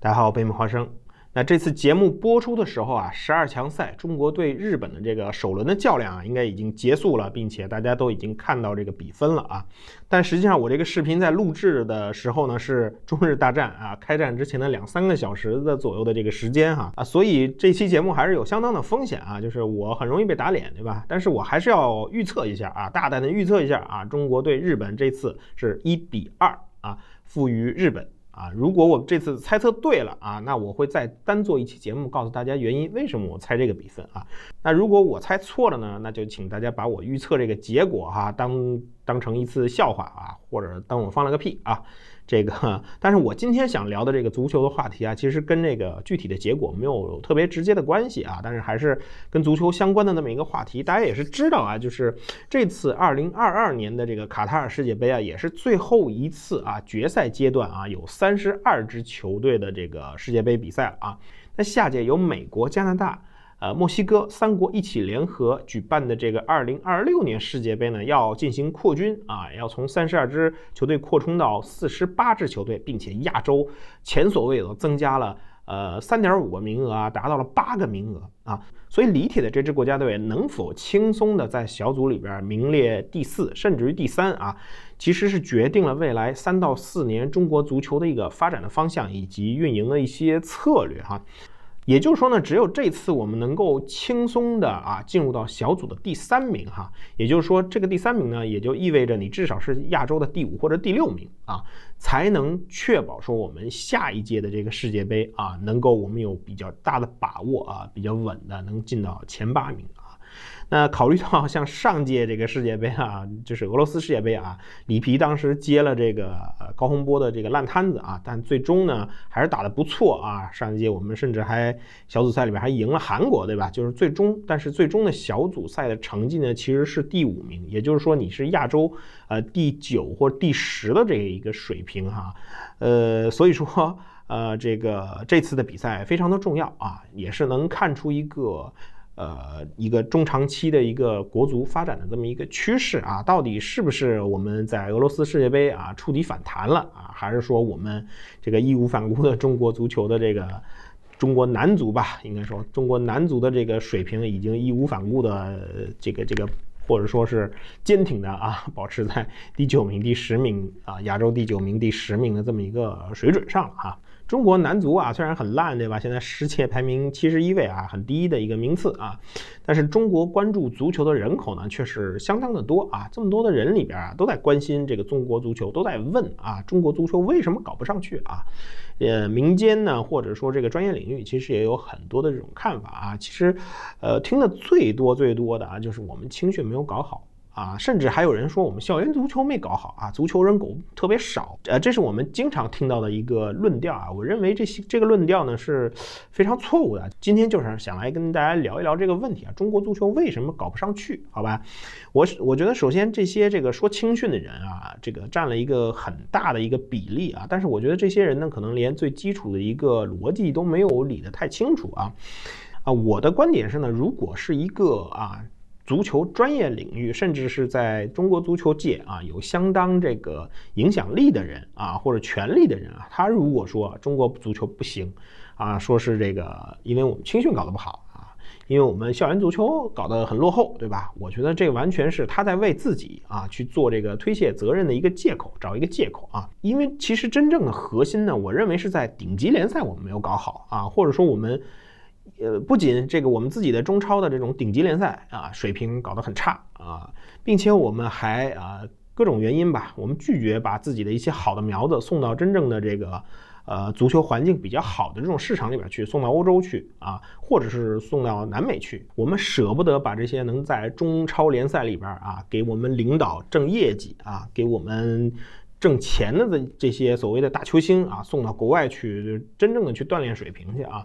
大家好，我是贝米花生。那这次节目播出的时候啊，十二强赛中国对日本的这个首轮的较量啊，应该已经结束了，并且大家都已经看到这个比分了啊。但实际上我这个视频在录制的时候呢，是中日大战啊开战之前的两三个小时的左右的这个时间哈啊，所以这期节目还是有相当的风险啊，就是我很容易被打脸，对吧？但是我还是要预测一下啊，大胆的预测一下啊，中国对日本这次是一比二啊负于日本。啊，如果我这次猜测对了啊，那我会再单做一期节目，告诉大家原因为什么我猜这个比分啊。那如果我猜错了呢，那就请大家把我预测这个结果哈，当当成一次笑话啊，或者当我放了个屁啊。这个，但是我今天想聊的这个足球的话题啊，其实跟那个具体的结果没有特别直接的关系啊，但是还是跟足球相关的那么一个话题，大家也是知道啊，就是这次二零二二年的这个卡塔尔世界杯啊，也是最后一次啊决赛阶段啊有三十二支球队的这个世界杯比赛了啊，那下届有美国、加拿大。呃，墨西哥三国一起联合举办的这个二零二六年世界杯呢，要进行扩军啊，要从三十二支球队扩充到四十八支球队，并且亚洲前所未有增加了呃三点五个名额啊，达到了八个名额啊。所以李铁的这支国家队能否轻松的在小组里边名列第四，甚至于第三啊，其实是决定了未来三到四年中国足球的一个发展的方向以及运营的一些策略哈。也就是说呢，只有这次我们能够轻松的啊进入到小组的第三名哈，也就是说这个第三名呢，也就意味着你至少是亚洲的第五或者第六名啊，才能确保说我们下一届的这个世界杯啊，能够我们有比较大的把握啊，比较稳的能进到前八名。那考虑到像上届这个世界杯啊，就是俄罗斯世界杯啊，里皮当时接了这个高洪波的这个烂摊子啊，但最终呢还是打得不错啊。上一届我们甚至还小组赛里面还赢了韩国，对吧？就是最终，但是最终的小组赛的成绩呢其实是第五名，也就是说你是亚洲呃第九或第十的这一个水平哈。呃，所以说呃这个这次的比赛非常的重要啊，也是能看出一个。呃，一个中长期的一个国足发展的这么一个趋势啊，到底是不是我们在俄罗斯世界杯啊触底反弹了啊，还是说我们这个义无反顾的中国足球的这个中国男足吧，应该说中国男足的这个水平已经义无反顾的这个这个，或者说是坚挺的啊，保持在第九名、第十名啊，亚洲第九名、第十名的这么一个水准上了哈。中国男足啊，虽然很烂，对吧？现在世界排名七十一位啊，很低的一个名次啊。但是中国关注足球的人口呢，却是相当的多啊。这么多的人里边啊，都在关心这个中国足球，都在问啊，中国足球为什么搞不上去啊？呃，民间呢，或者说这个专业领域，其实也有很多的这种看法啊。其实，呃，听的最多最多的啊，就是我们青训没有搞好。啊，甚至还有人说我们校园足球没搞好啊，足球人狗特别少，呃，这是我们经常听到的一个论调啊。我认为这些这个论调呢是非常错误的。今天就是想来跟大家聊一聊这个问题啊，中国足球为什么搞不上去？好吧，我我觉得首先这些这个说青训的人啊，这个占了一个很大的一个比例啊，但是我觉得这些人呢，可能连最基础的一个逻辑都没有理得太清楚啊。啊，我的观点是呢，如果是一个啊。足球专业领域，甚至是在中国足球界啊，有相当这个影响力的人啊，或者权力的人啊，他如果说中国足球不行啊，说是这个，因为我们青训搞得不好啊，因为我们校园足球搞得很落后，对吧？我觉得这完全是他在为自己啊去做这个推卸责任的一个借口，找一个借口啊。因为其实真正的核心呢，我认为是在顶级联赛我们没有搞好啊，或者说我们。呃，不仅这个我们自己的中超的这种顶级联赛啊，水平搞得很差啊，并且我们还啊各种原因吧，我们拒绝把自己的一些好的苗子送到真正的这个呃足球环境比较好的这种市场里边去，送到欧洲去啊，或者是送到南美去，我们舍不得把这些能在中超联赛里边啊给我们领导挣业绩啊给我们挣钱的这这些所谓的大球星啊送到国外去，真正的去锻炼水平去啊，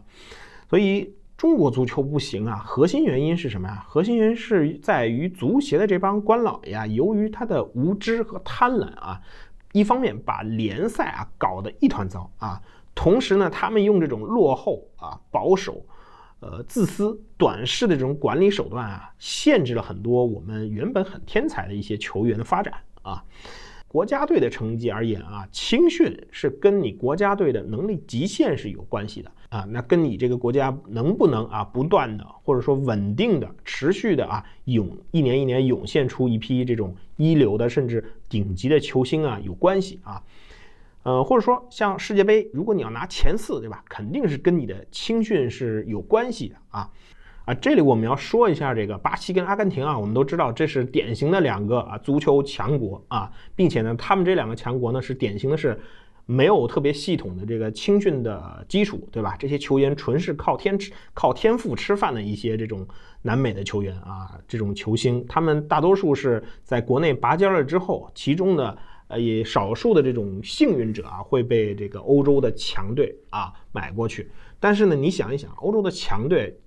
所以。中国足球不行啊，核心原因是什么呀？核心原因是在于足协的这帮官老爷啊，由于他的无知和贪婪啊，一方面把联赛啊搞得一团糟啊，同时呢，他们用这种落后啊、保守、呃、自私、短视的这种管理手段啊，限制了很多我们原本很天才的一些球员的发展啊。国家队的成绩而言啊，青训是跟你国家队的能力极限是有关系的啊，那跟你这个国家能不能啊不断的或者说稳定的持续的啊涌一年一年涌现出一批这种一流的甚至顶级的球星啊有关系啊，呃或者说像世界杯，如果你要拿前四对吧，肯定是跟你的青训是有关系的啊。啊，这里我们要说一下这个巴西跟阿根廷啊，我们都知道这是典型的两个啊足球强国啊，并且呢，他们这两个强国呢是典型的是没有特别系统的这个青训的基础，对吧？这些球员纯是靠天吃靠天赋吃饭的一些这种南美的球员啊，这种球星，他们大多数是在国内拔尖了之后，其中的呃也少数的这种幸运者啊会被这个欧洲的强队啊买过去，但是呢，你想一想欧洲的强队。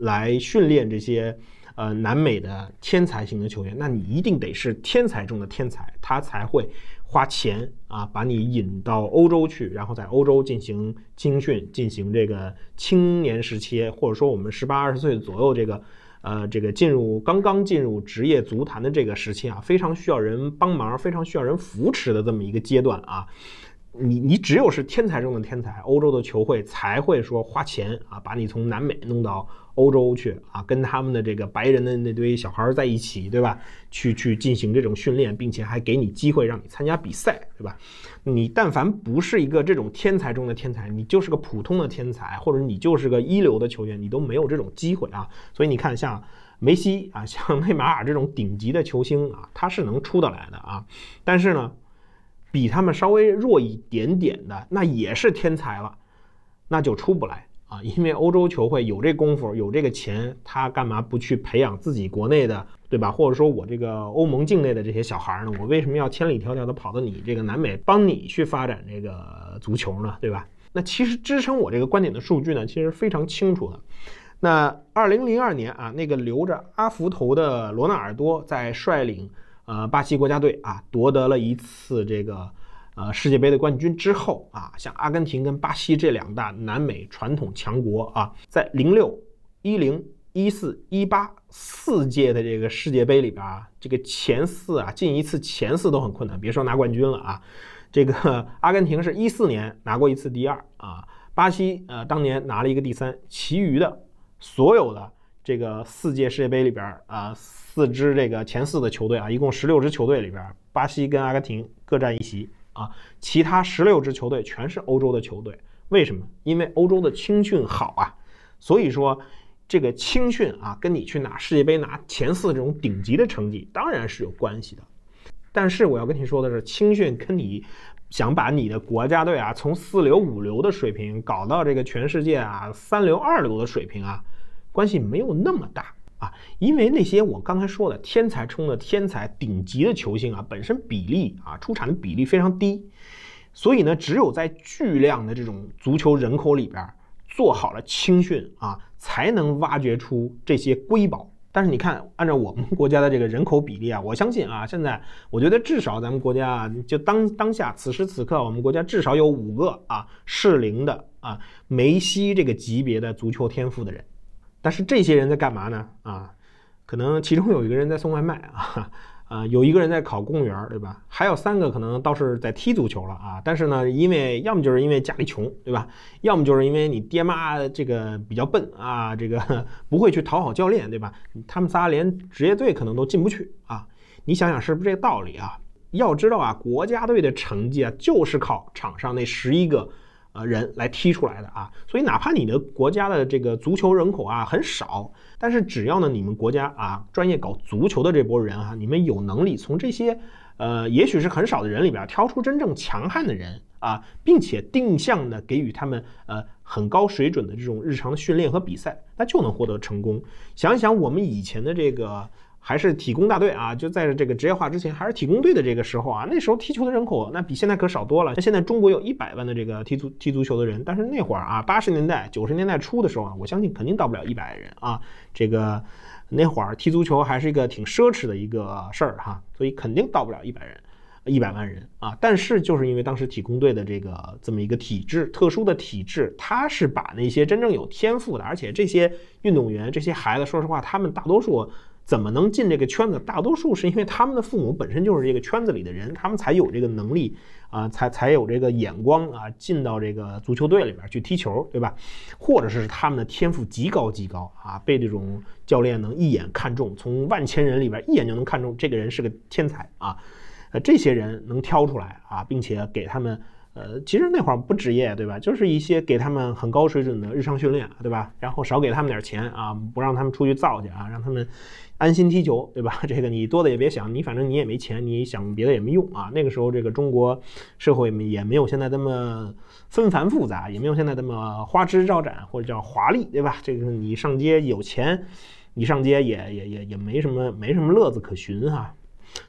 来训练这些呃南美的天才型的球员，那你一定得是天才中的天才，他才会花钱啊把你引到欧洲去，然后在欧洲进行青训，进行这个青年时期，或者说我们十八二十岁左右这个呃这个进入刚刚进入职业足坛的这个时期啊，非常需要人帮忙，非常需要人扶持的这么一个阶段啊，你你只有是天才中的天才，欧洲的球会才会说花钱啊把你从南美弄到。欧洲去啊，跟他们的这个白人的那堆小孩在一起，对吧？去去进行这种训练，并且还给你机会让你参加比赛，对吧？你但凡不是一个这种天才中的天才，你就是个普通的天才，或者你就是个一流的球员，你都没有这种机会啊。所以你看，像梅西啊，像内马尔这种顶级的球星啊，他是能出得来的啊。但是呢，比他们稍微弱一点点的，那也是天才了，那就出不来。啊，因为欧洲球会有这功夫，有这个钱，他干嘛不去培养自己国内的，对吧？或者说我这个欧盟境内的这些小孩呢？我为什么要千里迢迢的跑到你这个南美帮你去发展这个足球呢？对吧？那其实支撑我这个观点的数据呢，其实非常清楚的。那二零零二年啊，那个留着阿福头的罗纳尔多在率领呃巴西国家队啊，夺得了一次这个。呃，世界杯的冠军之后啊，像阿根廷跟巴西这两大南美传统强国啊，在零六、一零、一四、一八四届的这个世界杯里边啊，这个前四啊，进一次前四都很困难，别说拿冠军了啊。这个阿根廷是一四年拿过一次第二啊，巴西呃当年拿了一个第三，其余的所有的这个四届世界杯里边啊，四支这个前四的球队啊，一共十六支球队里边，巴西跟阿根廷各占一席。啊，其他十六支球队全是欧洲的球队，为什么？因为欧洲的青训好啊，所以说这个青训啊，跟你去拿世界杯拿前四这种顶级的成绩当然是有关系的。但是我要跟你说的是，青训跟你想把你的国家队啊从四流五流的水平搞到这个全世界啊三流二流的水平啊，关系没有那么大。啊，因为那些我刚才说的天才中的天才、顶级的球星啊，本身比例啊，出产的比例非常低，所以呢，只有在巨量的这种足球人口里边做好了青训啊，才能挖掘出这些瑰宝。但是你看，按照我们国家的这个人口比例啊，我相信啊，现在我觉得至少咱们国家啊，就当当下此时此刻，我们国家至少有五个啊适龄的啊梅西这个级别的足球天赋的人。但是这些人在干嘛呢？啊，可能其中有一个人在送外卖啊，啊，有一个人在考公务员，对吧？还有三个可能倒是在踢足球了啊。但是呢，因为要么就是因为家里穷，对吧？要么就是因为你爹妈这个比较笨啊，这个 不会去讨好教练，对吧？他们仨连职业队可能都进不去啊。你想想是不是这个道理啊？要知道啊，国家队的成绩啊，就是靠场上那十一个。呃，人来踢出来的啊，所以哪怕你的国家的这个足球人口啊很少，但是只要呢你们国家啊专业搞足球的这波人啊，你们有能力从这些，呃，也许是很少的人里边挑出真正强悍的人啊，并且定向的给予他们呃很高水准的这种日常的训练和比赛，那就能获得成功。想想我们以前的这个。还是体工大队啊，就在这个职业化之前，还是体工队的这个时候啊，那时候踢球的人口那比现在可少多了。那现在中国有一百万的这个踢足踢足球的人，但是那会儿啊，八十年代九十年代初的时候啊，我相信肯定到不了一百人啊。这个那会儿踢足球还是一个挺奢侈的一个事儿哈，所以肯定到不了一百人，一百万人啊。但是就是因为当时体工队的这个这么一个体制，特殊的体制，他是把那些真正有天赋的，而且这些运动员这些孩子，说实话，他们大多数。怎么能进这个圈子？大多数是因为他们的父母本身就是这个圈子里的人，他们才有这个能力啊，才才有这个眼光啊，进到这个足球队里面去踢球，对吧？或者是他们的天赋极高极高啊，被这种教练能一眼看中，从万千人里边一眼就能看中这个人是个天才啊，呃，这些人能挑出来啊，并且给他们，呃，其实那会儿不职业，对吧？就是一些给他们很高水准的日常训练，对吧？然后少给他们点钱啊，不让他们出去造去啊，让他们。安心踢球，对吧？这个你多的也别想，你反正你也没钱，你想别的也没用啊。那个时候，这个中国社会也没有现在这么纷繁复杂，也没有现在这么花枝招展或者叫华丽，对吧？这个你上街有钱，你上街也也也也没什么没什么乐子可寻哈，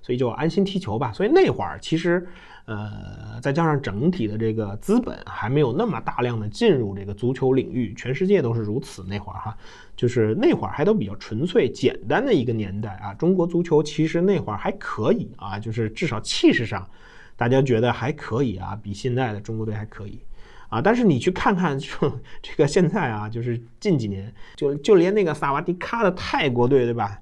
所以就安心踢球吧。所以那会儿其实。呃，再加上整体的这个资本还没有那么大量的进入这个足球领域，全世界都是如此。那会儿哈，就是那会儿还都比较纯粹、简单的一个年代啊。中国足球其实那会儿还可以啊，就是至少气势上，大家觉得还可以啊，比现在的中国队还可以啊。但是你去看看，就这个现在啊，就是近几年，就就连那个萨瓦迪卡的泰国队，对吧？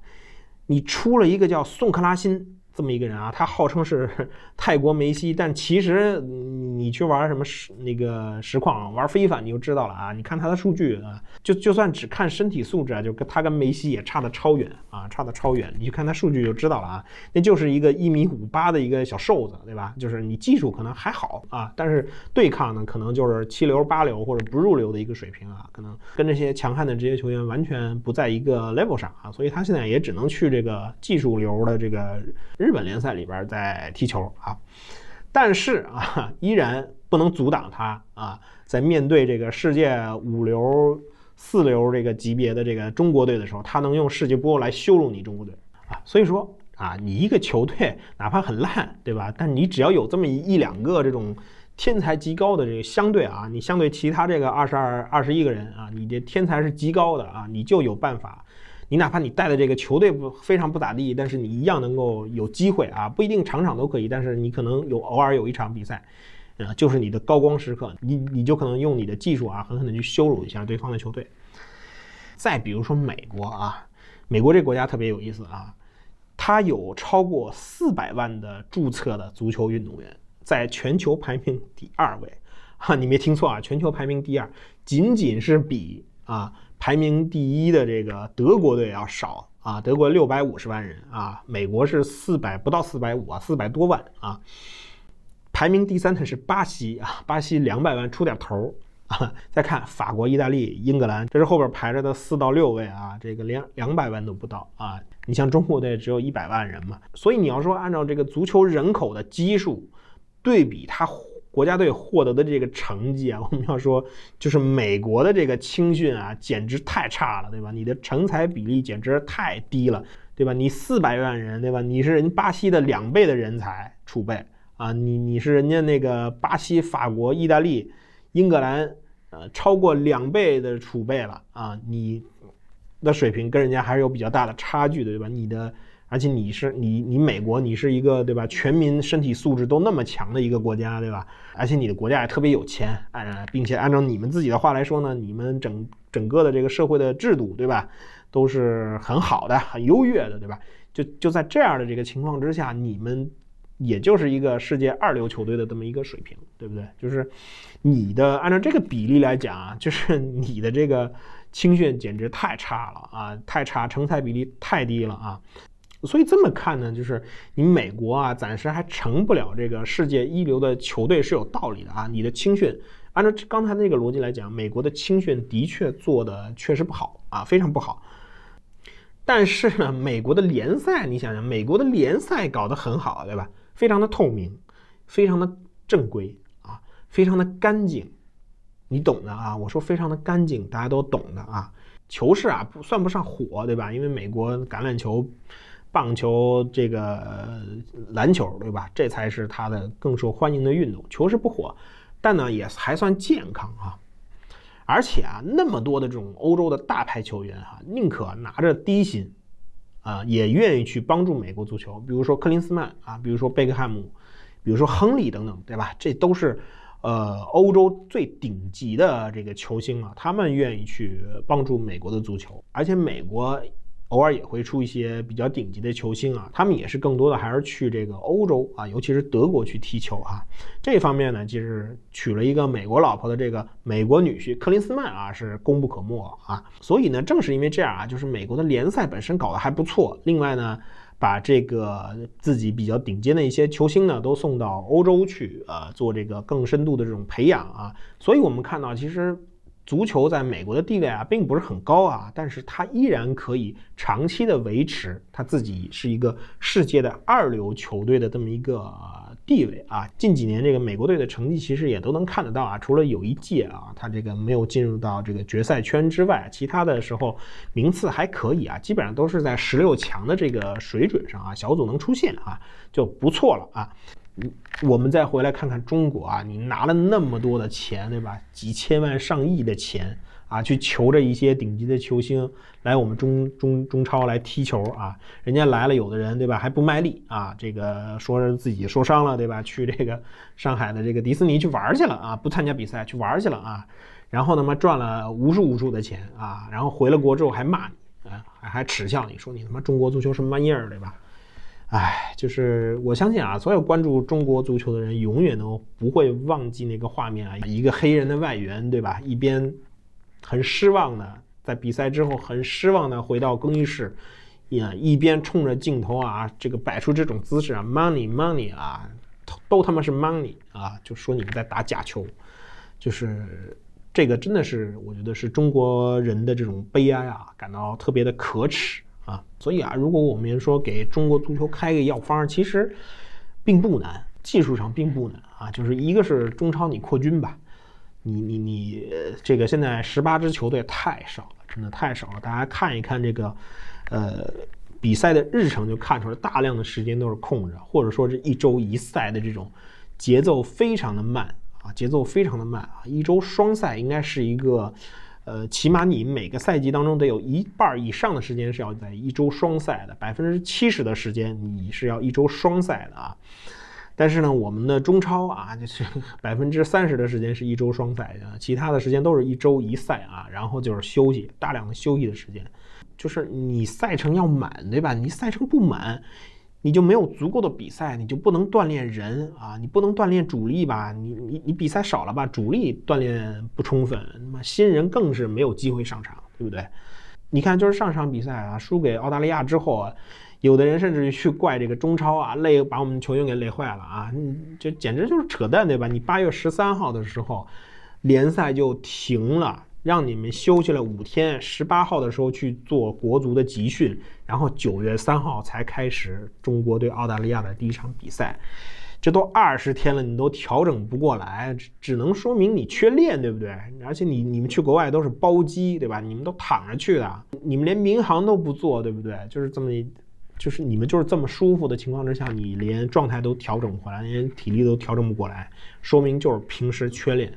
你出了一个叫宋克拉辛。这么一个人啊，他号称是 泰国梅西，但其实你去玩什么实那个实况玩非凡，你就知道了啊。你看他的数据啊，就就算只看身体素质啊，就跟他跟梅西也差的超远啊，差的超远。你去看他数据就知道了啊，那就是一个一米五八的一个小瘦子，对吧？就是你技术可能还好啊，但是对抗呢，可能就是七流八流或者不入流的一个水平啊，可能跟这些强悍的职业球员完全不在一个 level 上啊，所以他现在也只能去这个技术流的这个。日本联赛里边在踢球啊，但是啊，依然不能阻挡他啊，在面对这个世界五流、四流这个级别的这个中国队的时候，他能用世界波来羞辱你中国队啊。所以说啊，你一个球队哪怕很烂，对吧？但你只要有这么一两个这种天才极高的这个相对啊，你相对其他这个二十二二十一个人啊，你的天才是极高的啊，你就有办法。你哪怕你带的这个球队不非常不咋地，但是你一样能够有机会啊，不一定场场都可以，但是你可能有偶尔有一场比赛，啊，就是你的高光时刻，你你就可能用你的技术啊，狠狠的去羞辱一下对方的球队。再比如说美国啊，美国这国家特别有意思啊，它有超过四百万的注册的足球运动员，在全球排名第二位，啊，你没听错啊，全球排名第二，仅仅是比啊。排名第一的这个德国队要少啊，德国六百五十万人啊，美国是四百不到四百五啊，四百多万啊。排名第三的是巴西啊，巴西两百万出点头啊。再看法国、意大利、英格兰，这是后边排着的四到六位啊，这个连两百万都不到啊。你像中国队只有一百万人嘛，所以你要说按照这个足球人口的基数对比它。国家队获得的这个成绩啊，我们要说，就是美国的这个青训啊，简直太差了，对吧？你的成才比例简直太低了，对吧？你四百万人，对吧？你是人巴西的两倍的人才储备啊，你你是人家那个巴西、法国、意大利、英格兰，呃，超过两倍的储备了啊，你的水平跟人家还是有比较大的差距的，对吧？你的。而且你是你你美国你是一个对吧全民身体素质都那么强的一个国家对吧？而且你的国家也特别有钱，哎，并且按照你们自己的话来说呢，你们整整个的这个社会的制度对吧，都是很好的，很优越的对吧？就就在这样的这个情况之下，你们也就是一个世界二流球队的这么一个水平，对不对？就是你的按照这个比例来讲啊，就是你的这个青训简直太差了啊，太差，成才比例太低了啊。所以这么看呢，就是你美国啊，暂时还成不了这个世界一流的球队是有道理的啊。你的青训，按照刚才那个逻辑来讲，美国的青训的确做的确实不好啊，非常不好。但是呢，美国的联赛你想想，美国的联赛搞得很好，对吧？非常的透明，非常的正规啊，非常的干净，你懂的啊。我说非常的干净，大家都懂的啊。球市啊，不算不上火，对吧？因为美国橄榄球。棒球这个篮球，对吧？这才是它的更受欢迎的运动。球是不火，但呢也还算健康啊。而且啊，那么多的这种欧洲的大牌球员哈，宁可拿着低薪，啊，也愿意去帮助美国足球。比如说克林斯曼啊，比如说贝克汉姆，比如说亨利等等，对吧？这都是呃欧洲最顶级的这个球星啊，他们愿意去帮助美国的足球，而且美国。偶尔也会出一些比较顶级的球星啊，他们也是更多的还是去这个欧洲啊，尤其是德国去踢球哈。这方面呢，其实娶了一个美国老婆的这个美国女婿克林斯曼啊，是功不可没啊。所以呢，正是因为这样啊，就是美国的联赛本身搞得还不错，另外呢，把这个自己比较顶尖的一些球星呢，都送到欧洲去，呃，做这个更深度的这种培养啊。所以我们看到，其实。足球在美国的地位啊，并不是很高啊，但是它依然可以长期的维持它自己是一个世界的二流球队的这么一个地位啊。近几年这个美国队的成绩其实也都能看得到啊，除了有一届啊，它这个没有进入到这个决赛圈之外，其他的时候名次还可以啊，基本上都是在十六强的这个水准上啊，小组能出线啊，就不错了啊。我们再回来看看中国啊，你拿了那么多的钱，对吧？几千万、上亿的钱啊，去求着一些顶级的球星来我们中中中超来踢球啊。人家来了，有的人对吧还不卖力啊，这个说自己受伤了，对吧？去这个上海的这个迪士尼去玩去了啊，不参加比赛去玩去了啊。然后他妈赚了无数无数的钱啊，然后回了国之后还骂你啊，还耻笑你说你他妈中国足球么玩意儿，对吧？唉，就是我相信啊，所有关注中国足球的人永远都不会忘记那个画面啊，一个黑人的外援，对吧？一边很失望的在比赛之后很失望的回到更衣室，也一边冲着镜头啊，这个摆出这种姿势啊，money money 啊，都他妈是 money 啊，就说你们在打假球，就是这个真的是我觉得是中国人的这种悲哀啊，感到特别的可耻。啊，所以啊，如果我们说给中国足球开个药方，其实并不难，技术上并不难啊。就是一个是中超你扩军吧，你你你这个现在十八支球队太少了，真的太少了。大家看一看这个呃比赛的日程就看出来，大量的时间都是空着，或者说是一周一赛的这种节奏非常的慢啊，节奏非常的慢啊。一周双赛应该是一个。呃，起码你每个赛季当中得有一半以上的时间是要在一周双赛的，百分之七十的时间你是要一周双赛的啊。但是呢，我们的中超啊，就是 百分之三十的时间是一周双赛啊，其他的时间都是一周一赛啊，然后就是休息，大量的休息的时间，就是你赛程要满，对吧？你赛程不满。你就没有足够的比赛，你就不能锻炼人啊，你不能锻炼主力吧？你你你比赛少了吧？主力锻炼不充分，那么新人更是没有机会上场，对不对？你看，就是上场比赛啊，输给澳大利亚之后啊，有的人甚至去怪这个中超啊，累把我们球员给累坏了啊，你简直就是扯淡，对吧？你八月十三号的时候，联赛就停了。让你们休息了五天，十八号的时候去做国足的集训，然后九月三号才开始中国对澳大利亚的第一场比赛，这都二十天了，你都调整不过来，只能说明你缺练，对不对？而且你你们去国外都是包机，对吧？你们都躺着去的，你们连民航都不坐，对不对？就是这么，就是你们就是这么舒服的情况之下，你连状态都调整不回来，连体力都调整不过来，说明就是平时缺练。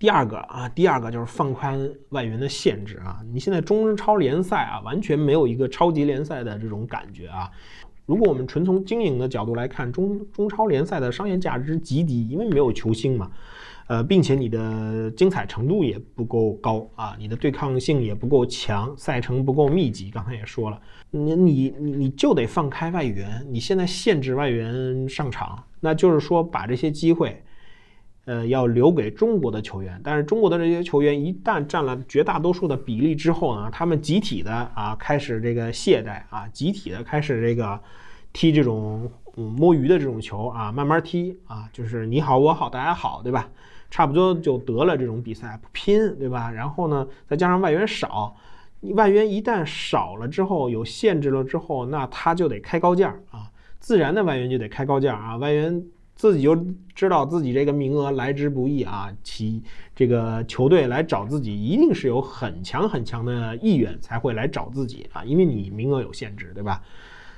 第二个啊，第二个就是放宽外援的限制啊。你现在中超联赛啊，完全没有一个超级联赛的这种感觉啊。如果我们纯从经营的角度来看，中中超联赛的商业价值极低，因为没有球星嘛，呃，并且你的精彩程度也不够高啊，你的对抗性也不够强，赛程不够密集。刚才也说了，你你你就得放开外援。你现在限制外援上场，那就是说把这些机会。呃，要留给中国的球员，但是中国的这些球员一旦占了绝大多数的比例之后呢，他们集体的啊开始这个懈怠啊，集体的开始这个踢这种嗯摸鱼的这种球啊，慢慢踢啊，就是你好我好大家好，对吧？差不多就得了这种比赛不拼，对吧？然后呢，再加上外援少，外援一旦少了之后有限制了之后，那他就得开高价啊，自然的外援就得开高价啊，外援。自己就知道自己这个名额来之不易啊，其这个球队来找自己一定是有很强很强的意愿才会来找自己啊，因为你名额有限制，对吧？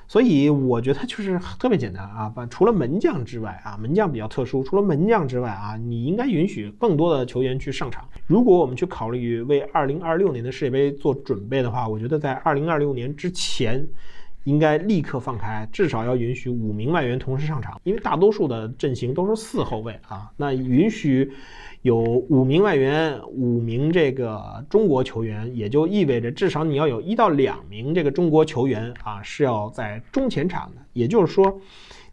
所以我觉得就是特别简单啊，把除了门将之外啊，门将比较特殊，除了门将之外啊，你应该允许更多的球员去上场。如果我们去考虑为二零二六年的世界杯做准备的话，我觉得在二零二六年之前。应该立刻放开，至少要允许五名外援同时上场，因为大多数的阵型都是四后卫啊。那允许有五名外援，五名这个中国球员，也就意味着至少你要有一到两名这个中国球员啊是要在中前场的。也就是说，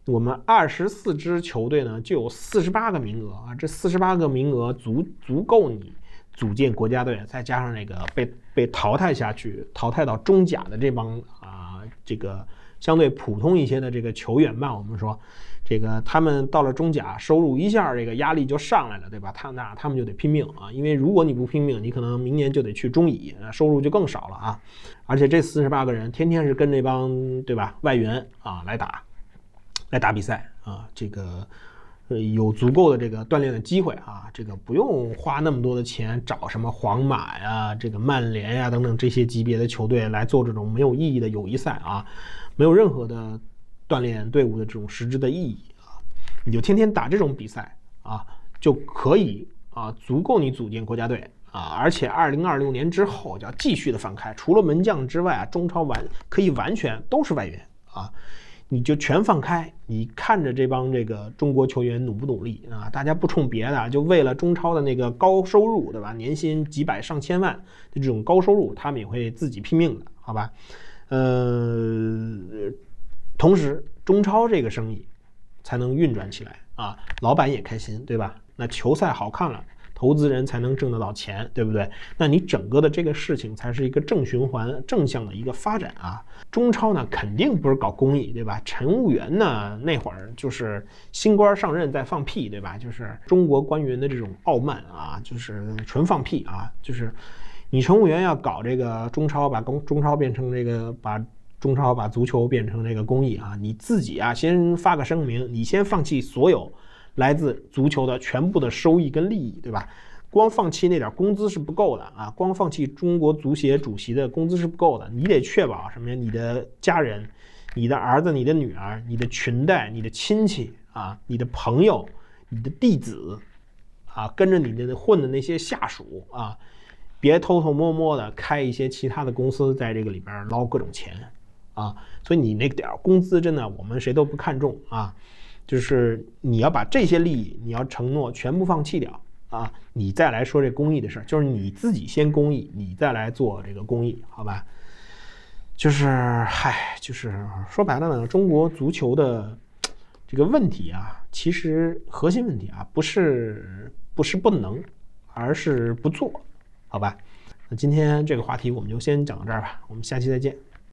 我们二十四支球队呢就有四十八个名额啊，这四十八个名额足足够你。组建国家队，再加上那个被被淘汰下去、淘汰到中甲的这帮啊，这个相对普通一些的这个球员吧，我们说，这个他们到了中甲，收入一下这个压力就上来了，对吧？他那他们就得拼命啊，因为如果你不拼命，你可能明年就得去中乙，收入就更少了啊。而且这四十八个人天天是跟那帮对吧外援啊来打，来打比赛啊，这个。有足够的这个锻炼的机会啊，这个不用花那么多的钱找什么皇马呀、这个曼联呀等等这些级别的球队来做这种没有意义的友谊赛啊，没有任何的锻炼队伍的这种实质的意义啊，你就天天打这种比赛啊，就可以啊，足够你组建国家队啊，而且二零二六年之后就要继续的放开，除了门将之外啊，中超完可以完全都是外援啊。你就全放开，你看着这帮这个中国球员努不努力啊？大家不冲别的，就为了中超的那个高收入，对吧？年薪几百上千万的这种高收入，他们也会自己拼命的，好吧？呃，同时中超这个生意才能运转起来啊，老板也开心，对吧？那球赛好看了。投资人才能挣得到钱，对不对？那你整个的这个事情才是一个正循环、正向的一个发展啊！中超呢，肯定不是搞公益，对吧？乘务员呢，那会儿就是新官上任在放屁，对吧？就是中国官员的这种傲慢啊，就是纯放屁啊！就是你乘务员要搞这个中超，把公中超变成这个，把中超把足球变成这个公益啊！你自己啊，先发个声明，你先放弃所有。来自足球的全部的收益跟利益，对吧？光放弃那点工资是不够的啊！光放弃中国足协主席的工资是不够的，你得确保什么呀？你的家人、你的儿子、你的女儿、你的裙带、你的亲戚啊、你的朋友、你的弟子啊，跟着你的混的那些下属啊，别偷偷摸摸的开一些其他的公司在这个里边捞各种钱啊！所以你那点工资真的我们谁都不看重啊。就是你要把这些利益，你要承诺全部放弃掉啊，你再来说这公益的事儿，就是你自己先公益，你再来做这个公益，好吧？就是嗨，就是说白了呢，中国足球的这个问题啊，其实核心问题啊，不是不是不能，而是不做，好吧？那今天这个话题我们就先讲到这儿吧，我们下期再见。